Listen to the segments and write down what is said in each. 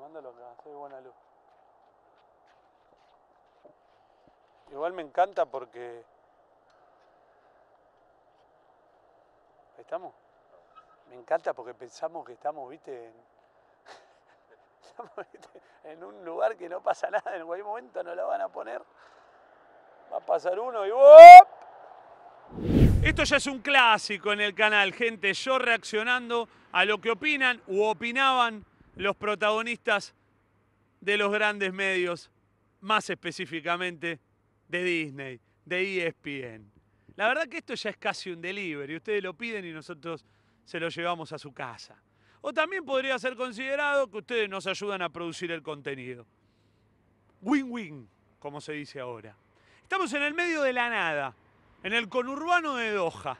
mándalo acá, soy buena luz. Igual me encanta porque. estamos. Me encanta porque pensamos que estamos, viste, en... en un lugar que no pasa nada, en cualquier momento no la van a poner. Va a pasar uno y esto ya es un clásico en el canal, gente. Yo reaccionando a lo que opinan u opinaban los protagonistas de los grandes medios, más específicamente de Disney, de ESPN. La verdad que esto ya es casi un delivery. Ustedes lo piden y nosotros se lo llevamos a su casa. O también podría ser considerado que ustedes nos ayudan a producir el contenido. Win-win, como se dice ahora. Estamos en el medio de la nada en el conurbano de Doha.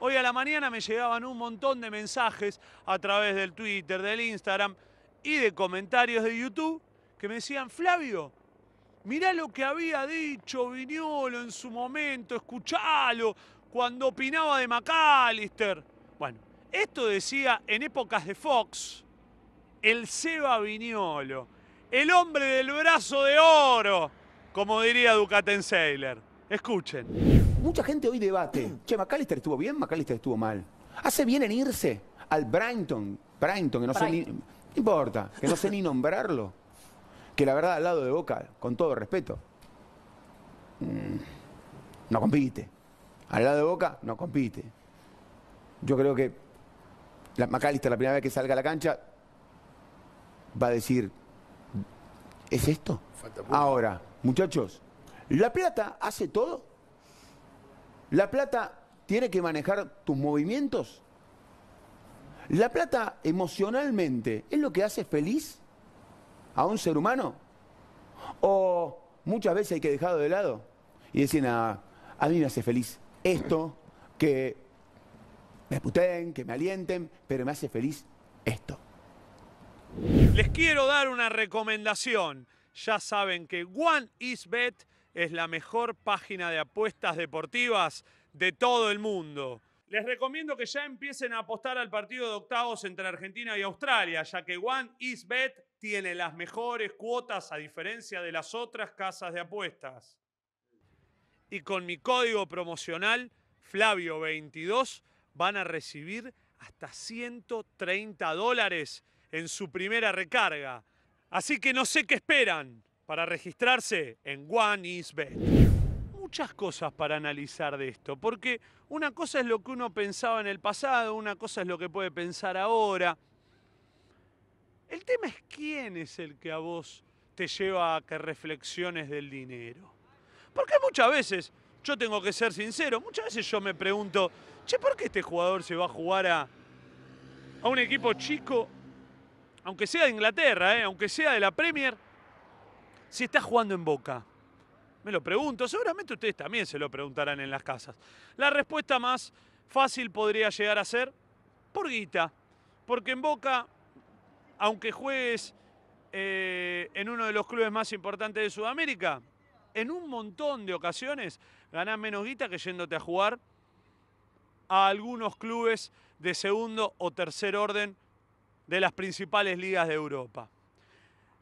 Hoy a la mañana me llegaban un montón de mensajes a través del Twitter, del Instagram y de comentarios de YouTube que me decían, Flavio, mirá lo que había dicho Viñolo en su momento, escuchalo, cuando opinaba de McAllister. Bueno, esto decía en épocas de Fox el Seba Viñolo, el hombre del brazo de oro, como diría Ducaten Sailor. Escuchen mucha gente hoy debate. che, ¿McAllister estuvo bien? ¿McAllister estuvo mal? ¿Hace bien en irse al Brighton? Brighton, que no sé ni... importa, que no sé ni nombrarlo. Que la verdad, al lado de Boca, con todo respeto, mm, no compite. Al lado de Boca, no compite. Yo creo que la McAllister, la primera vez que salga a la cancha, va a decir, ¿es esto? Ahora, muchachos, ¿la plata hace todo? La plata tiene que manejar tus movimientos. La plata emocionalmente es lo que hace feliz a un ser humano. O muchas veces hay que dejarlo de lado y decir, a mí me hace feliz esto, que me puteen, que me alienten, pero me hace feliz esto. Les quiero dar una recomendación. Ya saben que One is Bet es la mejor página de apuestas deportivas de todo el mundo. Les recomiendo que ya empiecen a apostar al partido de octavos entre Argentina y Australia, ya que One Is Bet tiene las mejores cuotas a diferencia de las otras casas de apuestas. Y con mi código promocional Flavio22 van a recibir hasta 130 dólares en su primera recarga. Así que no sé qué esperan para registrarse en One Bet. Muchas cosas para analizar de esto, porque una cosa es lo que uno pensaba en el pasado, una cosa es lo que puede pensar ahora. El tema es quién es el que a vos te lleva a que reflexiones del dinero. Porque muchas veces, yo tengo que ser sincero, muchas veces yo me pregunto, che, ¿por qué este jugador se va a jugar a, un equipo chico? Aunque sea de Inglaterra, eh, aunque sea de la Premier, si estás jugando en Boca? Me lo pregunto, seguramente ustedes también se lo preguntarán en las casas. La respuesta más fácil podría llegar a ser por guita, porque en Boca, aunque juegues eh, en uno de los clubes más importantes de Sudamérica, en un montón de ocasiones ganás menos guita que yéndote a jugar a algunos clubes de segundo o tercer orden de las principales ligas de Europa.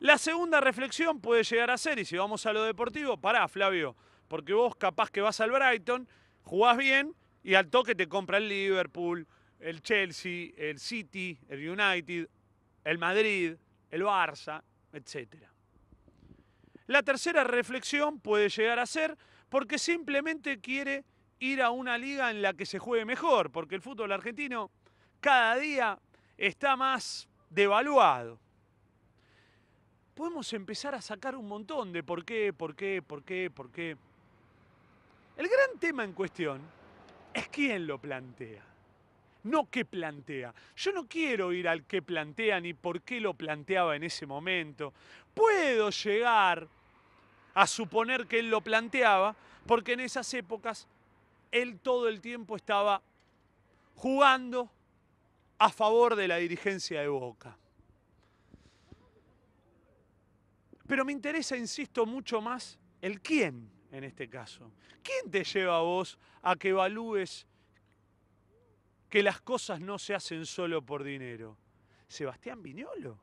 La segunda reflexión puede llegar a ser, y si vamos a lo deportivo, pará, Flavio, porque vos capaz que vas al Brighton, jugás bien y al toque te compra el Liverpool, el Chelsea, el City, el United, el Madrid, el Barça, etc. La tercera reflexión puede llegar a ser porque simplemente quiere ir a una liga en la que se juegue mejor, porque el fútbol argentino cada día está más devaluado podemos empezar a sacar un montón de por qué, por qué, por qué, por qué. El gran tema en cuestión es quién lo plantea, no qué plantea. Yo no quiero ir al qué plantea ni por qué lo planteaba en ese momento. Puedo llegar a suponer que él lo planteaba porque en esas épocas él todo el tiempo estaba jugando a favor de la dirigencia de Boca. Pero me interesa, insisto, mucho más el quién en este caso. ¿Quién te lleva a vos a que evalúes que las cosas no se hacen solo por dinero? Sebastián Viñolo.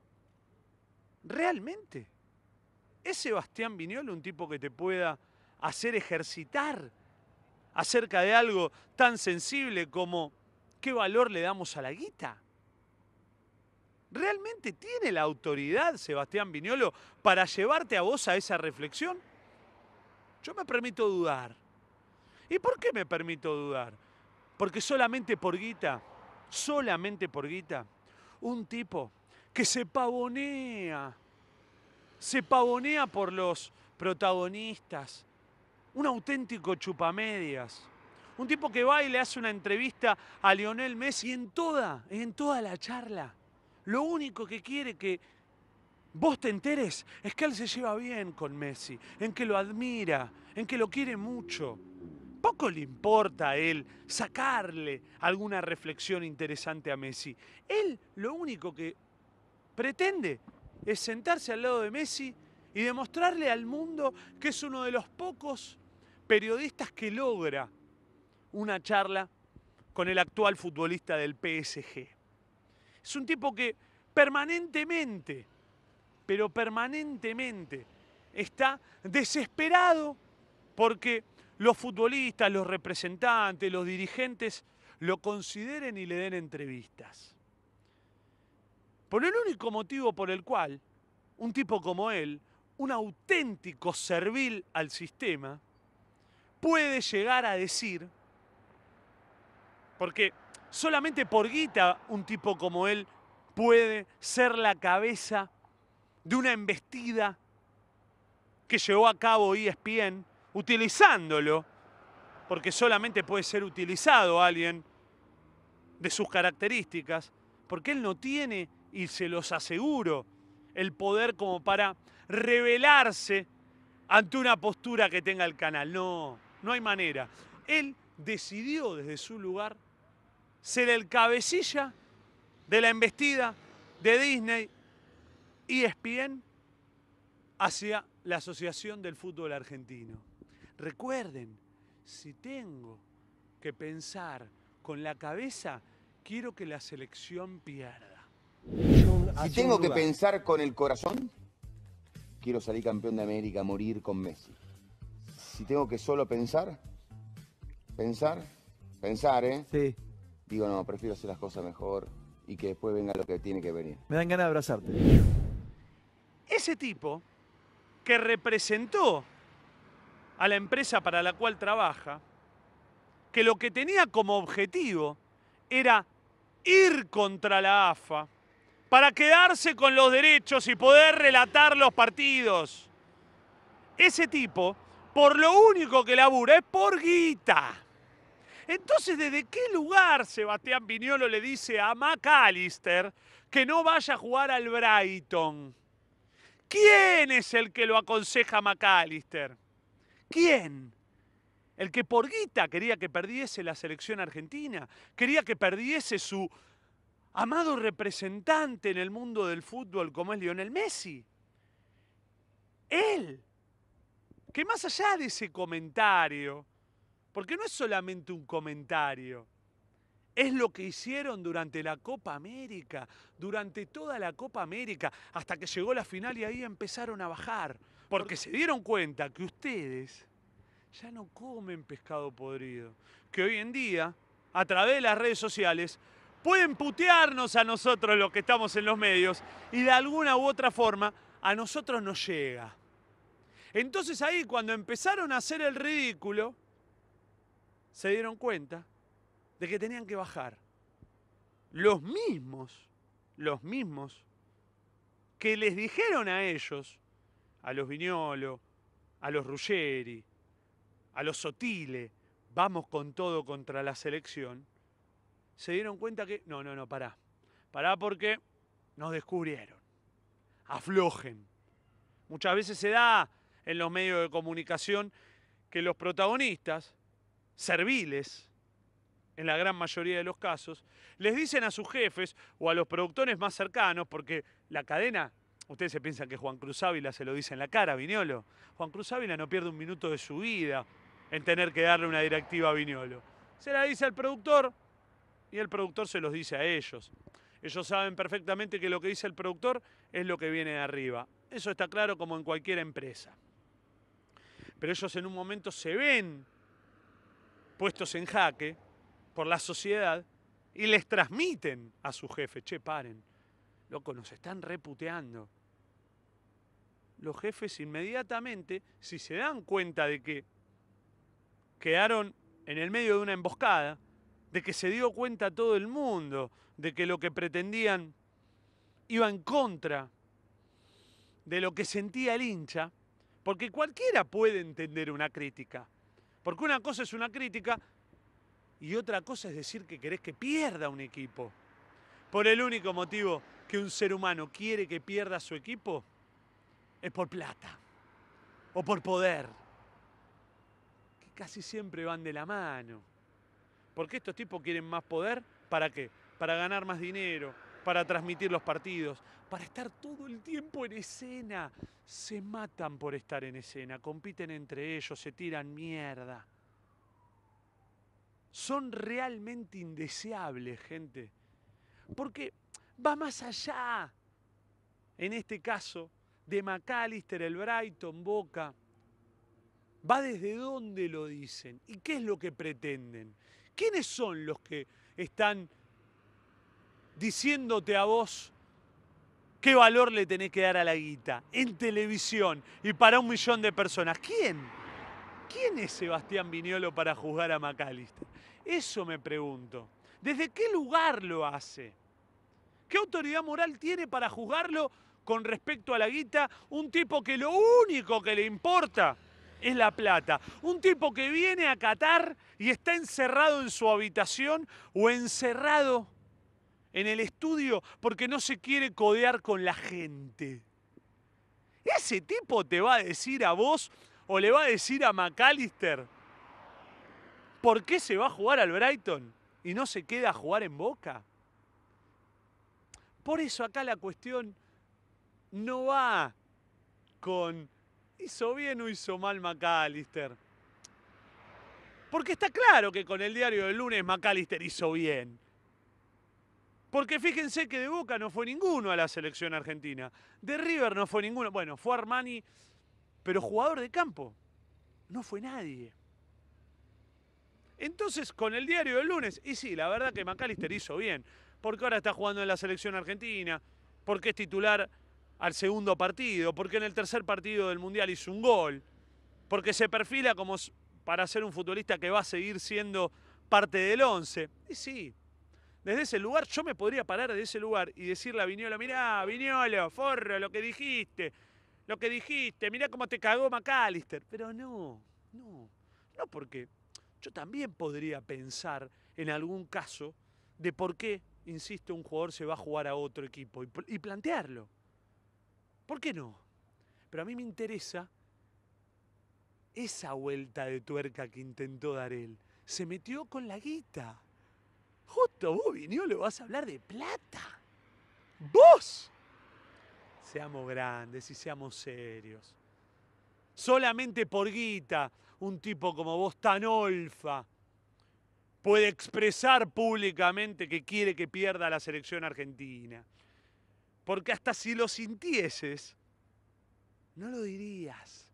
¿Realmente? ¿Es Sebastián Viñolo un tipo que te pueda hacer ejercitar acerca de algo tan sensible como qué valor le damos a la guita? ¿Realmente tiene la autoridad Sebastián Viñolo para llevarte a vos a esa reflexión? Yo me permito dudar. ¿Y por qué me permito dudar? Porque solamente por guita, solamente por guita, un tipo que se pavonea, se pavonea por los protagonistas, un auténtico chupamedias, un tipo que va y le hace una entrevista a Lionel Messi en toda, en toda la charla lo único que quiere que vos te enteres es que él se lleva bien con Messi, en que lo admira, en que lo quiere mucho. Poco le importa a él sacarle alguna reflexión interesante a Messi. Él lo único que pretende es sentarse al lado de Messi y demostrarle al mundo que es uno de los pocos periodistas que logra una charla con el actual futbolista del PSG. Es un tipo que permanentemente, pero permanentemente, está desesperado porque los futbolistas, los representantes, los dirigentes lo consideren y le den entrevistas. Por el único motivo por el cual un tipo como él, un auténtico servil al sistema, puede llegar a decir, porque Solamente por guita un tipo como él puede ser la cabeza de una embestida que llevó a cabo ESPN utilizándolo, porque solamente puede ser utilizado alguien de sus características, porque él no tiene, y se los aseguro, el poder como para rebelarse ante una postura que tenga el canal. No, no hay manera. Él decidió desde su lugar ser el cabecilla de la embestida de Disney y ESPN hacia la Asociación del Fútbol Argentino. Recuerden, si tengo que pensar con la cabeza, quiero que la selección pierda. Si tengo que pensar con el corazón, quiero salir campeón de América, morir con Messi. Si tengo que solo pensar, pensar, pensar, ¿eh? digo, no, prefiero hacer las cosas mejor y que después venga lo que tiene que venir. Me dan ganas de abrazarte. Ese tipo que representó a la empresa para la cual trabaja, que lo que tenía como objetivo era ir contra la AFA para quedarse con los derechos y poder relatar los partidos. Ese tipo, por lo único que labura es por guita. Entonces, ¿desde qué lugar Sebastián Piñolo le dice a McAllister que no vaya a jugar al Brighton? ¿Quién es el que lo aconseja a McAllister? ¿Quién? El que por guita quería que perdiese la selección argentina, quería que perdiese su amado representante en el mundo del fútbol como es Lionel Messi. Él, que más allá de ese comentario, porque no es solamente un comentario. Es lo que hicieron durante la Copa América, durante toda la Copa América, hasta que llegó la final y ahí empezaron a bajar. Porque se dieron cuenta que ustedes ya no comen pescado podrido. Que hoy en día, a través de las redes sociales, pueden putearnos a nosotros los que estamos en los medios y de alguna u otra forma a nosotros nos llega. Entonces ahí cuando empezaron a hacer el ridículo, se dieron cuenta de que tenían que bajar. Los mismos, los mismos que les dijeron a ellos, a los Viñolo, a los Ruggeri, a los Sotile, vamos con todo contra la selección, se dieron cuenta que, no, no, no, pará, pará porque nos descubrieron, aflojen. Muchas veces se da en los medios de comunicación que los protagonistas serviles, en la gran mayoría de los casos, les dicen a sus jefes o a los productores más cercanos, porque la cadena, ustedes se piensan que Juan Cruz Ávila se lo dice en la cara, Viñolo. Juan Cruz Ávila no pierde un minuto de su vida en tener que darle una directiva a Viñolo. Se la dice al productor y el productor se los dice a ellos. Ellos saben perfectamente que lo que dice el productor es lo que viene de arriba. Eso está claro como en cualquier empresa. Pero ellos en un momento se ven puestos en jaque por la sociedad y les transmiten a su jefe, che, paren, loco, nos están reputeando. Los jefes inmediatamente, si se dan cuenta de que quedaron en el medio de una emboscada, de que se dio cuenta todo el mundo de que lo que pretendían iba en contra de lo que sentía el hincha, porque cualquiera puede entender una crítica, porque una cosa es una crítica y otra cosa es decir que querés que pierda un equipo. Por el único motivo que un ser humano quiere que pierda su equipo es por plata o por poder, que casi siempre van de la mano. Porque estos tipos quieren más poder, ¿para qué? Para ganar más dinero, para transmitir los partidos, para estar todo el tiempo en escena. Se matan por estar en escena, compiten entre ellos, se tiran mierda. Son realmente indeseables, gente. Porque va más allá. En este caso, de McAllister, el Brighton, Boca. Va desde dónde lo dicen y qué es lo que pretenden. ¿Quiénes son los que están diciéndote a vos qué valor le tenés que dar a la guita en televisión y para un millón de personas. ¿Quién? ¿Quién es Sebastián Viñolo para juzgar a Macalista Eso me pregunto. ¿Desde qué lugar lo hace? ¿Qué autoridad moral tiene para juzgarlo con respecto a la guita un tipo que lo único que le importa es la plata. Un tipo que viene a Qatar y está encerrado en su habitación o encerrado en el estudio porque no se quiere codear con la gente. ¿Ese tipo te va a decir a vos o le va a decir a McAllister por qué se va a jugar al Brighton y no se queda a jugar en Boca? Por eso acá la cuestión no va con hizo bien o hizo mal McAllister. Porque está claro que con el diario del lunes McAllister hizo bien. Porque fíjense que de Boca no fue ninguno a la selección argentina. De River no fue ninguno. Bueno, fue Armani, pero jugador de campo. No fue nadie. Entonces, con el diario del lunes, y sí, la verdad que McAllister hizo bien, porque ahora está jugando en la selección argentina, porque es titular al segundo partido, porque en el tercer partido del Mundial hizo un gol, porque se perfila como para ser un futbolista que va a seguir siendo parte del once. Y sí, desde ese lugar, yo me podría parar de ese lugar y decirle a Viñolo, mirá, Viñolo, forro, lo que dijiste, lo que dijiste, mirá cómo te cagó McAllister. Pero no, no, no porque yo también podría pensar en algún caso de por qué, insisto, un jugador se va a jugar a otro equipo y, y plantearlo. ¿Por qué no? Pero a mí me interesa esa vuelta de tuerca que intentó dar él. Se metió con la guita. Justo vos, le vas a hablar de plata. ¡Vos! Seamos grandes y seamos serios. Solamente por guita, un tipo como vos tan olfa puede expresar públicamente que quiere que pierda la selección argentina. Porque hasta si lo sintieses, no lo dirías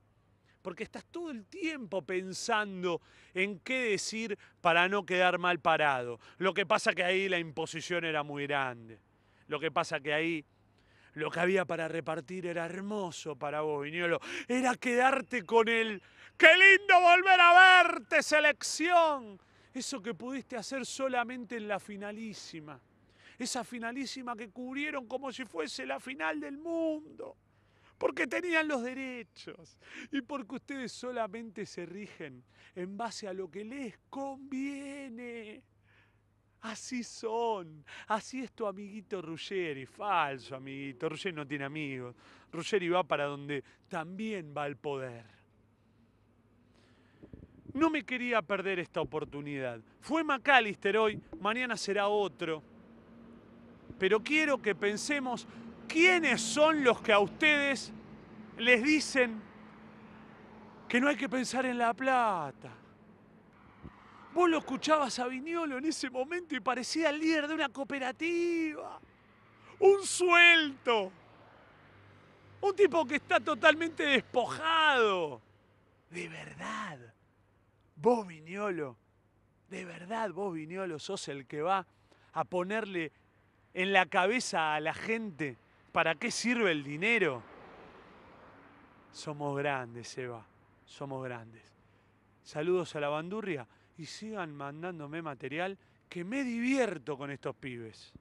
porque estás todo el tiempo pensando en qué decir para no quedar mal parado. Lo que pasa que ahí la imposición era muy grande. Lo que pasa que ahí lo que había para repartir era hermoso para vos, Viñolo. Era quedarte con él. ¡Qué lindo volver a verte, selección! Eso que pudiste hacer solamente en la finalísima. Esa finalísima que cubrieron como si fuese la final del mundo porque tenían los derechos y porque ustedes solamente se rigen en base a lo que les conviene. Así son, así es tu amiguito Ruggeri, falso amiguito, Ruggeri no tiene amigos, Ruggeri va para donde también va el poder. No me quería perder esta oportunidad. Fue Macalister hoy, mañana será otro. Pero quiero que pensemos ¿Quiénes son los que a ustedes les dicen que no hay que pensar en la plata? Vos lo escuchabas a Viñolo en ese momento y parecía el líder de una cooperativa. Un suelto. Un tipo que está totalmente despojado. De verdad. Vos, Viñolo. De verdad, vos, Viñolo, sos el que va a ponerle en la cabeza a la gente ¿para qué sirve el dinero? Somos grandes, Eva, somos grandes. Saludos a la bandurria y sigan mandándome material que me divierto con estos pibes.